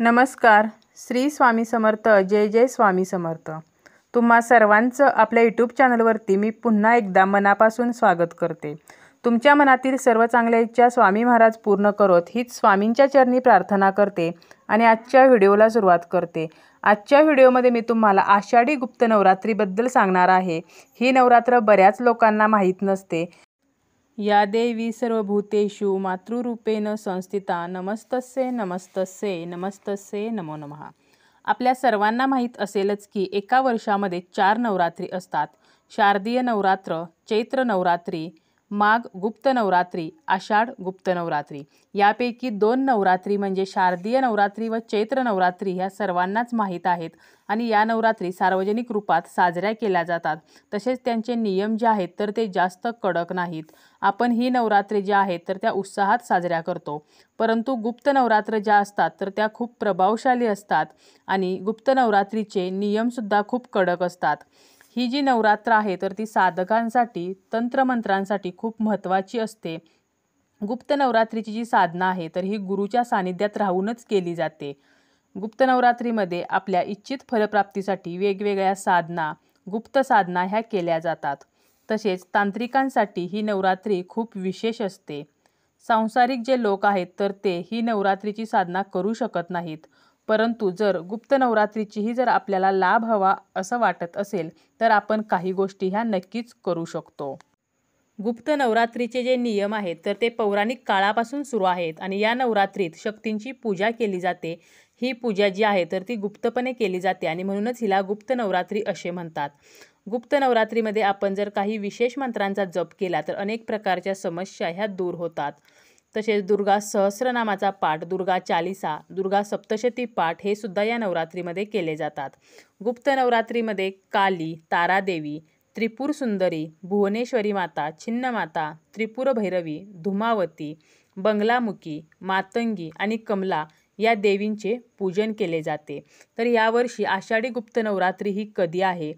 नमस्कार श्री स्वामी समर्थ जय जय स्वामी समर्थ तुम्हा सर्वांचं आपल्या यूट्यूब चॅनलवरती मी पुन्हा एकदा मनापासून स्वागत करते तुमच्या मनातील सर्व चांगल्या इच्छा स्वामी महाराज पूर्ण करत हीच स्वामींच्या चरणी प्रार्थना करते आणि आजच्या व्हिडिओला सुरुवात करते आजच्या व्हिडिओमध्ये मी तुम्हाला आषाढी गुप्त नवरात्रीबद्दल सांगणार आहे ही नवरात्र बऱ्याच लोकांना माहीत नसते या देवी सर्वभूतेषु मातृरूपेण संस्थिता नमस्तसे नमस्तसे नमस्तसे नमो नमः आपल्या सर्वांना माहीत असेलच की एका वर्षामध्ये चार नवरात्री असतात शारदीय नवरात्र चैत्र नवरात्री माघ गुप्त नवरात्री आषाढ गुप्त नवरात्री यापैकी दोन नवरात्री म्हणजे शारदीय नवरात्री व चैत्र नवरात्री ह्या सर्वांनाच माहीत आहेत आणि या नवरात्री सार्वजनिक रूपात साजऱ्या केल्या जातात तसेच त्यांचे नियम जे आहेत तर ते जास्त कडक नाहीत आपण ही नवरात्री ज्या आहेत तर त्या उत्साहात साजऱ्या करतो परंतु गुप्त नवरात्र ज्या असतात तर त्या खूप प्रभावशाली असतात आणि गुप्त नवरात्रीचे नियमसुद्धा खूप कडक असतात ही जी नवरात्र आहे तर ती साधकांसाठी तंत्रमंत्रांसाठी खूप महत्त्वाची असते गुप्त नवरात्रीची जी साधना आहे तर ही गुरुच्या सानिध्यात राहूनच केली जाते गुप्त नवरात्रीमध्ये आपल्या इच्छित फलप्राप्तीसाठी वेगवेगळ्या साधना गुप्त साधना ह्या केल्या जातात तसेच तांत्रिकांसाठी ही नवरात्री खूप विशेष असते सांसारिक जे लोक आहेत तर ते ही नवरात्रीची साधना करू शकत नाहीत परंतु जर गुप्त नवरात्रीचीही जर आपल्याला लाभ हवा असं वाटत असेल तर आपण काही गोष्टी ह्या नक्कीच करू शकतो गुप्त नवरात्रीचे जे नियम आहेत तर ते पौराणिक काळापासून सुरू आहेत आणि या नवरात्रीत शक्तींची पूजा केली जाते ही पूजा जी आहे तर ती गुप्तपणे केली जाते आणि म्हणूनच हिला गुप्त नवरात्री असे म्हणतात गुप्त नवरात्रीमध्ये आपण जर काही विशेष मंत्रांचा जप केला तर अनेक प्रकारच्या समस्या ह्या दूर होतात तसेच दुर्गा सहस्रनामाचा पाठ दुर्गा चालिसा दुर्गा सप्तशती पाठ हे सुद्धा या नवरात्रीमध्ये केले जातात गुप्त नवरात्रीमध्ये काली तारादेवी त्रिपूर सुंदरी भुवनेश्वरी माता छिन्नमाता त्रिपुर भैरवी धुमावती बंगलामुखी मातंगी आणि कमला या देवींचे पूजन केले जाते तर यावर्षी आषाढी गुप्त नवरात्री ही कधी आहे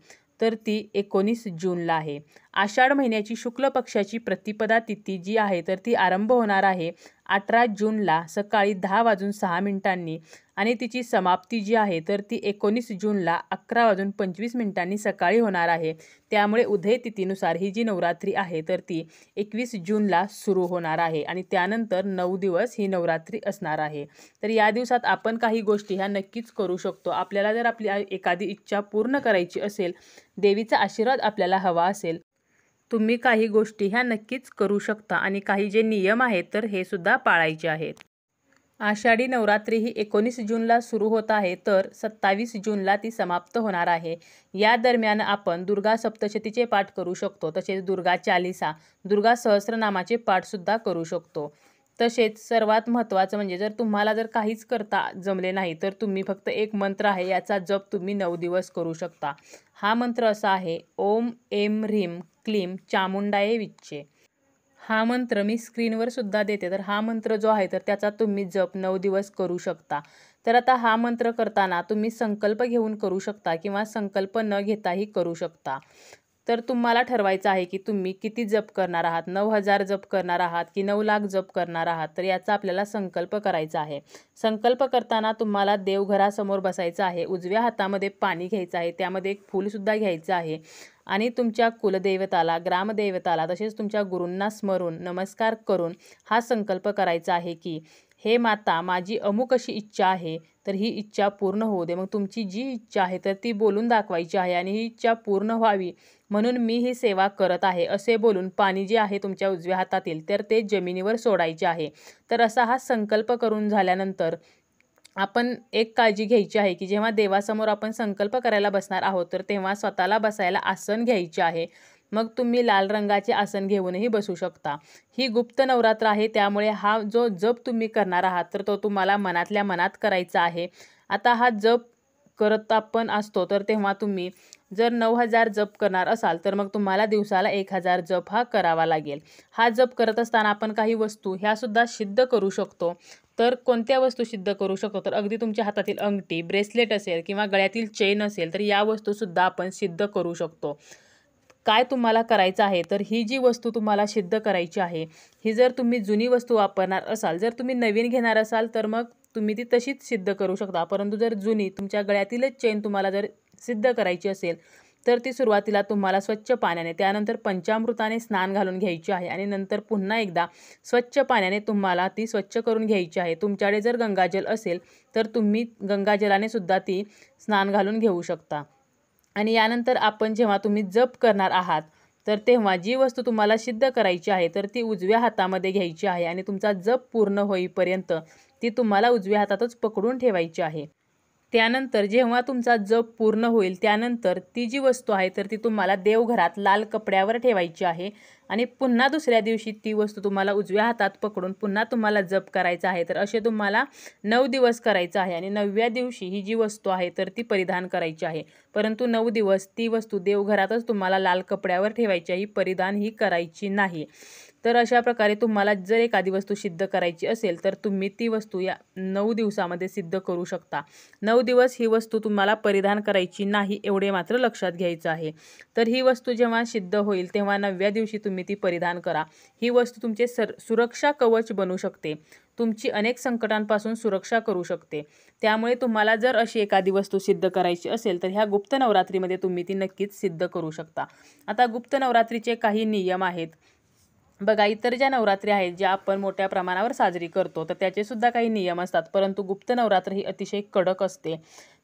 तर ती एकोणीस जूनला आहे आषाढ महिन्याची शुक्ल पक्षाची प्रतिपदा तिथी जी आहे तर ती आरंभ होणार आहे अठरा जूनला सकाळी दहा वाजून सहा मिनिटांनी आणि तिची समाप्ती जी आहे तर ती एकोणीस जूनला अकरा वाजून पंचवीस मिनिटांनी सकाळी होणार आहे त्यामुळे उदय तिथीनुसार ही जी नवरात्री आहे तर ती एकवीस जूनला सुरू होणार आहे आणि त्यानंतर नऊ दिवस ही नवरात्री असणार आहे तर या दिवसात आपण काही गोष्टी ह्या नक्कीच करू शकतो आपल्याला जर आपली एखादी इच्छा पूर्ण करायची असेल देवीचा आशीर्वाद आपल्याला हवा असेल तुम्ही काही गोष्टी ह्या नक्कीच करू शकता आणि काही जे नियम आहेत तर हे सुद्धा पाळायचे आहेत आषाढी नवरात्री ही एकोणीस जूनला सुरू होत आहे तर सत्तावीस जूनला ती समाप्त होणार आहे या दरम्यान आपण दुर्गा सप्तशतीचे पाठ करू शकतो तसेच दुर्गा चालिसा दुर्गा सहस्रनामाचे पाठसुद्धा करू शकतो तसेच सर्वात महत्त्वाचं म्हणजे जर तुम्हाला जर काहीच करता जमले नाही तर तुम्ही फक्त एक मंत्र आहे याचा जप तुम्ही नऊ दिवस करू शकता हा मंत्र असा आहे ओम एम ह्रीम क्लीम चामुंडाये विच्चे हा मंत्र मी स्क्रीनवर सुद्धा देते तर हा मंत्र जो आहे तर त्याचा तुम्ही जप नऊ दिवस करू शकता तर आता हा मंत्र करताना तुम्ही संकल्प घेऊन करू शकता किंवा संकल्प न घेताही करू शकता तर तुम्हाला ठरवायचं आहे की तुम्ही किती जप करणार आहात नऊ हजार जप करणार आहात की नऊ लाख जप करणार आहात तर याचा आपल्याला संकल्प करायचा आहे संकल्प करताना तुम्हाला देवघरासमोर बसायचं आहे उजव्या हातामध्ये पाणी घ्यायचं आहे त्यामध्ये एक फूलसुद्धा घ्यायचं आहे आणि तुमच्या कुलदैवताला ग्रामदैवताला तसेच तुमच्या गुरूंना स्मरून नमस्कार करून हा संकल्प करायचा आहे की हे माता माझी अमुक अशी इच्छा आहे तर ही इच्छा पूर्ण होऊ दे मग तुमची जी इच्छा आहे तर ती बोलून दाखवायची आहे आणि ही इच्छा पूर्ण व्हावी म्हणून मी ही सेवा करत आहे असे बोलून पाणी जे आहे तुमच्या उजव्या हातातील तर ते जमिनीवर सोडायचे आहे तर असा हा संकल्प करून झाल्यानंतर आपण एक काळजी घ्यायची आहे की जेव्हा देवासमोर आपण संकल्प करायला बसणार आहोत तर तेव्हा स्वतःला बसायला आसन घ्यायचे आहे मग तुम्ही लाल रंगाचे आसन घेऊनही बसू शकता ही गुप्त नवरात्र आहे त्यामुळे हा जो जप तुम्ही करणार आहात तर तो तुम्हाला मनातल्या मनात करायचा आहे आता हा जप करत आपण असतो तर तेव्हा तुम्ही जर नऊ हजार जप करणार असाल तर मग तुम्हाला दिवसाला एक हजार जप हा करावा लागेल हा जप करत असताना आपण काही वस्तू ह्यासुद्धा सिद्ध करू शकतो तर कोणत्या वस्तू सिद्ध करू शकतो तर अगदी तुमच्या हातातील अंगठी ब्रेसलेट असेल किंवा गळ्यातील चेन असेल तर या वस्तूसुद्धा आपण सिद्ध करू शकतो काय तुम्हाला करायचं आहे तर ही जी वस्तू तुम्हाला सिद्ध करायची आहे ही जर तुम्ही जुनी वस्तू वापरणार असाल जर तुम्ही नवीन घेणार असाल तर मग तुम्ही ती तशीच सिद्ध करू शकता परंतु जर जुनी तुमच्या गळ्यातीलच चेन तुम्हाला जर सिद्ध करायची असेल तर ती सुरुवातीला तुम्हाला स्वच्छ पाण्याने त्यानंतर पंचामृताने स्नान घालून घ्यायची आहे आणि नंतर पुन्हा एकदा स्वच्छ पाण्याने तुम्हाला ती स्वच्छ करून घ्यायची आहे तुमच्याकडे जर गंगाजल असेल तर तुम्ही गंगाजलाने सुद्धा ती स्नान घालून घेऊ शकता आणि यानंतर आपण जेव्हा तुम्ही जप करणार आहात तर तेव्हा जी वस्तू तुम्हाला सिद्ध करायची आहे तर ती उजव्या हातामध्ये घ्यायची आहे आणि तुमचा जप पूर्ण होईपर्यंत ती तुम्हाला उजव्या हातातच पकडून ठेवायची आहे त्यानंतर जेव्हा तुमचा जप पूर्ण होईल त्यानंतर ती जी वस्तू आहे तर ती तुम्हाला देवघरात लाल कपड्यावर ठेवायची आहे आणि पुन्हा दुसऱ्या दिवशी ती वस्तू तुम्हाला उजव्या हातात पकडून पुन्हा तुम्हाला जप करायचं आहे तर असे तुम्हाला नऊ दिवस करायचं आहे आणि नवव्या दिवशी ही जी वस्तू आहे तर ती परिधान करायची आहे परंतु नऊ दिवस ती वस्तू देवघरातच तुम्हाला लाल कपड्यावर ठेवायची आहे परिधान ही करायची नाही तर अशा प्रकारे तुम्हाला जर एखादी वस्तू सिद्ध करायची असेल तर तुम्ही ती वस्तू या नऊ दिवसामध्ये सिद्ध करू शकता नऊ दिवस ही वस्तू तुम्हाला परिधान करायची नाही एवढे मात्र लक्षात घ्यायचं आहे तर ही वस्तू जेव्हा सिद्ध होईल तेव्हा नवव्या दिवशी तुम्ही ती परिधान करा ही वस्तू तुमचे सर सुरक्षा कवच बनू शकते तुमची अनेक संकटांपासून सुरक्षा करू शकते त्यामुळे तुम्हाला जर अशी एखादी वस्तू सिद्ध करायची असेल तर ह्या गुप्त नवरात्रीमध्ये तुम्ही ती नक्कीच सिद्ध करू शकता आता गुप्त नवरात्रीचे काही नियम आहेत बघा इतर ज्या नवरात्री आहेत ज्या आपण मोठ्या प्रमाणावर साजरी करतो तर त्याचेसुद्धा काही नियम असतात परंतु गुप्त नवरात्र ही अतिशय कडक असते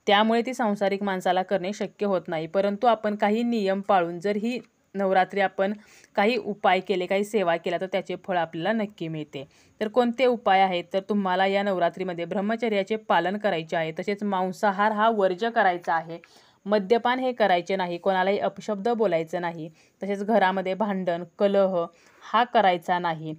त्यामुळे ती सांसारिक माणसाला करणे शक्य होत नाही परंतु आपण काही नियम पाळून जर ही नवरात्री आपण काही उपाय केले काही सेवा केल्या तर त्याचे फळ आपल्याला नक्की मिळते तर कोणते उपाय आहेत तर तुम्हाला या नवरात्रीमध्ये ब्रह्मचर्याचे पालन करायचे आहे तसेच मांसाहार हा वर्ज करायचा आहे मद्यपान हे करायचे नाही कोणालाही अपशब्द बोलायचं नाही तसेच घरामध्ये भांडण कलह हा करायचा नाही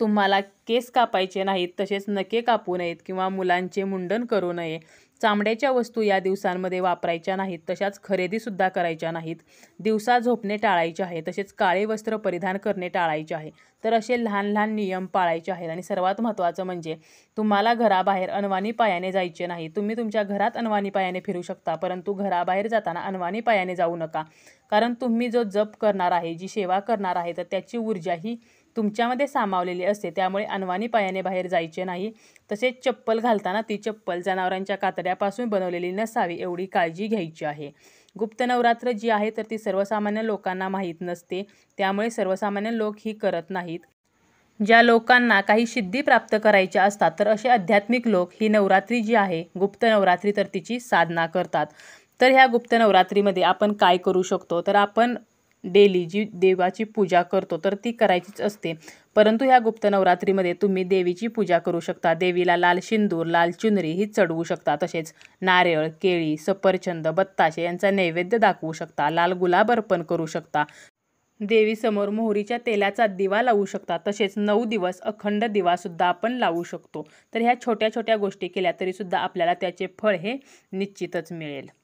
तुम्हाला केस कापायचे नाहीत तसेच नके कापू नयेत किंवा मुलांचे मुंडन करू नये चामड्याच्या वस्तू या दिवसांमध्ये वापरायच्या नाहीत तशाच खरेदीसुद्धा करायच्या नाहीत दिवसा झोपणे टाळायचे आहे तसेच काळे वस्त्र परिधान करणे टाळायचे आहे तर असे लहान लहान नियम पाळायचे आहेत आणि सर्वात महत्त्वाचं म्हणजे तुम्हाला घराबाहेर अनवाणी पायाने जायचे नाही तुम्ही तुमच्या घरात अनवाणी पायाने फिरू शकता परंतु घराबाहेर जाताना अनवाणी पायाने जाऊ नका कारण तुम्ही जो जप करणार आहे जी सेवा करणार आहे तर त्याची ऊर्जा ही तुमच्यामध्ये सामावलेली असते त्यामुळे अनवाणी पायाने बाहेर जायचे नाही तसेच चप्पल घालताना ती चप्पल जनावरांच्या कातड्यापासून बनवलेली नसावी एवढी काळजी घ्यायची आहे गुप्त नवरात्र जी आहे तर ती सर्वसामान्य लोकांना माहीत नसते त्यामुळे सर्वसामान्य लोक ही करत नाहीत ज्या लोकांना काही सिद्धी प्राप्त करायच्या असतात तर असे आध्यात्मिक लोक ही नवरात्री जी आहे गुप्त नवरात्री तर तिची साधना करतात तर ह्या गुप्त नवरात्रीमध्ये आपण काय करू शकतो तर आपण डेली जी देवाची पूजा करतो तर ती करायचीच असते परंतु ह्या गुप्त नवरात्रीमध्ये तुम्ही देवीची पूजा करू शकता देवीला लाल शिंदूर लाल चुनरी ही चढवू शकता तसेच नारळ केळी सफरचंद बत्ताशे यांचा नैवेद्य दाखवू शकता लाल गुलाब अर्पण करू शकता देवीसमोर मोहरीच्या तेलाचा दिवा लावू शकता तसेच नऊ दिवस अखंड दिवासुद्धा आपण लावू शकतो तर ह्या छोट्या छोट्या गोष्टी केल्या तरीसुद्धा आपल्याला त्याचे फळ हे निश्चितच मिळेल